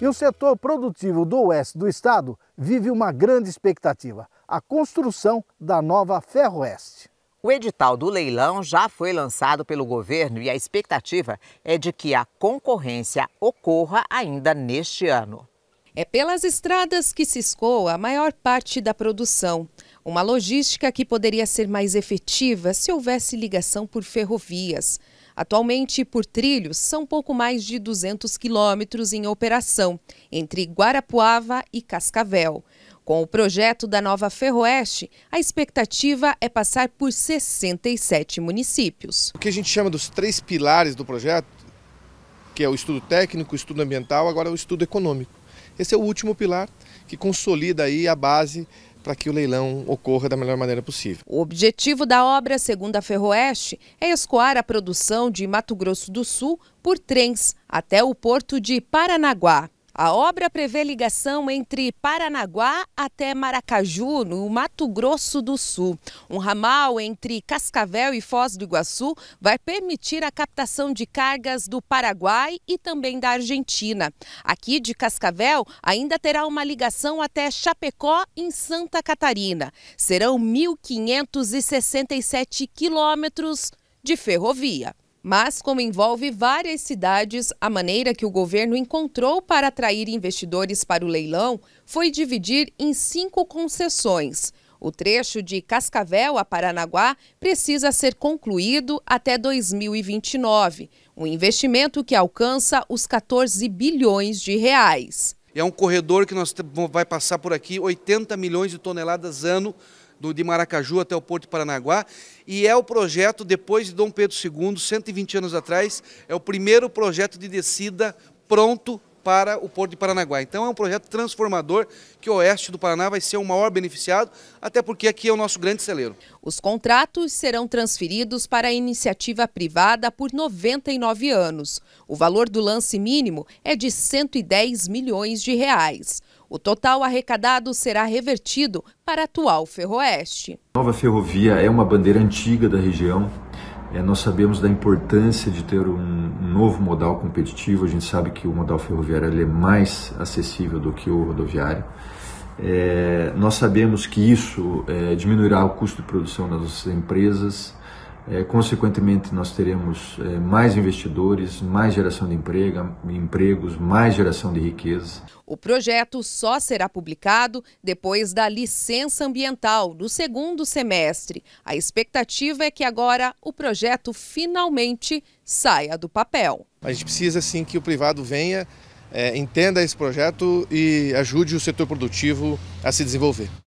E o setor produtivo do oeste do estado vive uma grande expectativa, a construção da nova Ferroeste. O edital do leilão já foi lançado pelo governo e a expectativa é de que a concorrência ocorra ainda neste ano. É pelas estradas que se escoa a maior parte da produção. Uma logística que poderia ser mais efetiva se houvesse ligação por ferrovias. Atualmente, por trilhos, são pouco mais de 200 quilômetros em operação, entre Guarapuava e Cascavel. Com o projeto da nova Ferroeste, a expectativa é passar por 67 municípios. O que a gente chama dos três pilares do projeto, que é o estudo técnico, o estudo ambiental, agora é o estudo econômico. Esse é o último pilar que consolida aí a base para que o leilão ocorra da melhor maneira possível. O objetivo da obra, segundo a Ferroeste, é escoar a produção de Mato Grosso do Sul por trens até o porto de Paranaguá. A obra prevê ligação entre Paranaguá até Maracaju, no Mato Grosso do Sul. Um ramal entre Cascavel e Foz do Iguaçu vai permitir a captação de cargas do Paraguai e também da Argentina. Aqui de Cascavel ainda terá uma ligação até Chapecó, em Santa Catarina. Serão 1.567 quilômetros de ferrovia mas como envolve várias cidades, a maneira que o governo encontrou para atrair investidores para o leilão foi dividir em cinco concessões. O trecho de Cascavel a Paranaguá precisa ser concluído até 2029, um investimento que alcança os 14 bilhões de reais. É um corredor que nós vai passar por aqui 80 milhões de toneladas ano do, de Maracaju até o Porto de Paranaguá. E é o projeto, depois de Dom Pedro II, 120 anos atrás, é o primeiro projeto de descida pronto para o Porto de Paranaguá. Então é um projeto transformador que o oeste do Paraná vai ser o maior beneficiado, até porque aqui é o nosso grande celeiro. Os contratos serão transferidos para a iniciativa privada por 99 anos. O valor do lance mínimo é de 110 milhões de reais. O total arrecadado será revertido para a atual Ferroeste. A nova ferrovia é uma bandeira antiga da região, é, nós sabemos da importância de ter um, novo modal competitivo, a gente sabe que o modal ferroviário é mais acessível do que o rodoviário. É, nós sabemos que isso é, diminuirá o custo de produção das nossas empresas, é, consequentemente, nós teremos é, mais investidores, mais geração de emprego, empregos, mais geração de riqueza. O projeto só será publicado depois da licença ambiental do segundo semestre. A expectativa é que agora o projeto finalmente saia do papel. A gente precisa sim que o privado venha, é, entenda esse projeto e ajude o setor produtivo a se desenvolver.